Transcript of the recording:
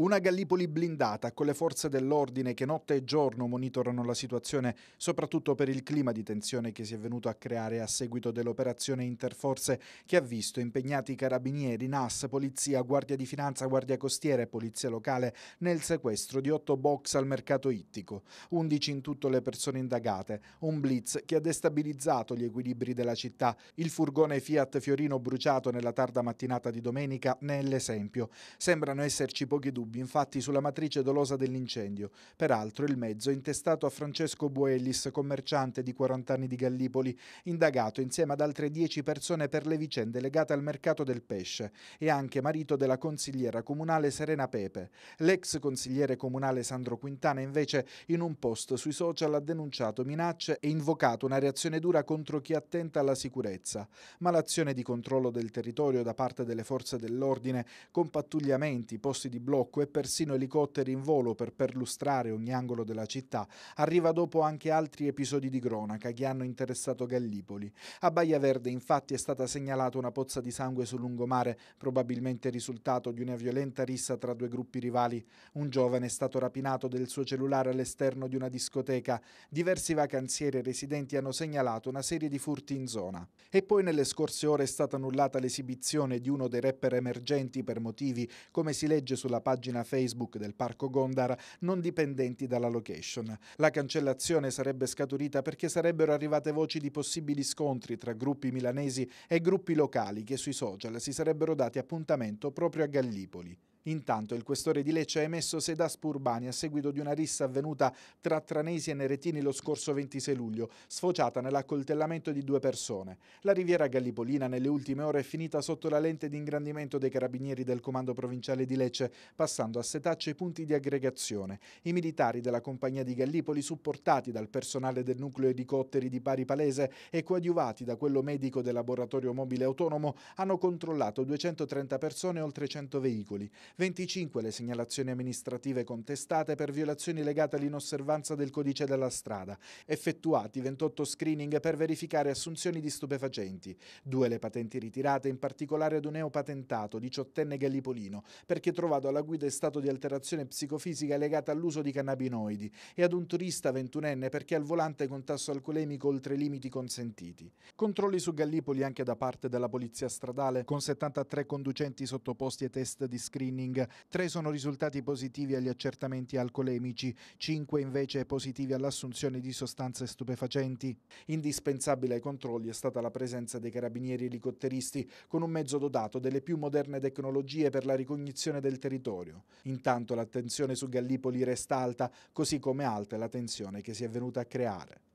Una Gallipoli blindata con le forze dell'ordine che notte e giorno monitorano la situazione, soprattutto per il clima di tensione che si è venuto a creare a seguito dell'operazione Interforze che ha visto impegnati carabinieri, NAS, polizia, guardia di finanza, guardia costiera e polizia locale nel sequestro di otto box al mercato ittico. Undici in tutto le persone indagate, un blitz che ha destabilizzato gli equilibri della città. Il furgone Fiat Fiorino bruciato nella tarda mattinata di domenica ne è l'esempio. Sembrano esserci pochi dubbi dubbi, infatti, sulla matrice dolosa dell'incendio. Peraltro il mezzo è intestato a Francesco Boellis, commerciante di 40 anni di Gallipoli, indagato insieme ad altre 10 persone per le vicende legate al mercato del pesce e anche marito della consigliera comunale Serena Pepe. L'ex consigliere comunale Sandro Quintana invece in un post sui social ha denunciato minacce e invocato una reazione dura contro chi attenta alla sicurezza, ma l'azione di controllo del territorio da parte delle forze dell'ordine con pattugliamenti, posti di blocco, e persino elicotteri in volo per perlustrare ogni angolo della città, arriva dopo anche altri episodi di cronaca che hanno interessato Gallipoli. A Baia Verde infatti è stata segnalata una pozza di sangue sul lungomare, probabilmente risultato di una violenta rissa tra due gruppi rivali. Un giovane è stato rapinato del suo cellulare all'esterno di una discoteca. Diversi vacanzieri e residenti hanno segnalato una serie di furti in zona. E poi nelle scorse ore è stata annullata l'esibizione di uno dei rapper emergenti per motivi, come si legge sulla pagina pagina Facebook del Parco Gondar non dipendenti dalla location. La cancellazione sarebbe scaturita perché sarebbero arrivate voci di possibili scontri tra gruppi milanesi e gruppi locali che sui social si sarebbero dati appuntamento proprio a Gallipoli. Intanto il questore di Lecce ha emesso Sedaspo Urbani a seguito di una rissa avvenuta tra Tranesi e Neretini lo scorso 26 luglio, sfociata nell'accoltellamento di due persone. La riviera gallipolina nelle ultime ore è finita sotto la lente di ingrandimento dei carabinieri del comando provinciale di Lecce, passando a setacce i punti di aggregazione. I militari della compagnia di Gallipoli, supportati dal personale del nucleo elicotteri di Pari Palese e coadiuvati da quello medico del laboratorio mobile autonomo, hanno controllato 230 persone e oltre 100 veicoli. 25 le segnalazioni amministrative contestate per violazioni legate all'inosservanza del codice della strada, effettuati 28 screening per verificare assunzioni di stupefacenti, due le patenti ritirate in particolare ad un neopatentato, diciottenne gallipolino, perché trovato alla guida in stato di alterazione psicofisica legata all'uso di cannabinoidi e ad un turista ventunenne perché al volante con tasso alcolemico oltre i limiti consentiti. Controlli su Gallipoli anche da parte della polizia stradale con 73 conducenti sottoposti ai test di screening Morning, 3 sono risultati positivi agli accertamenti alcolemici, 5 invece positivi all'assunzione di sostanze stupefacenti. Indispensabile ai controlli è stata la presenza dei carabinieri elicotteristi con un mezzo dotato delle più moderne tecnologie per la ricognizione del territorio. Intanto l'attenzione su Gallipoli resta alta, così come alta è la tensione che si è venuta a creare.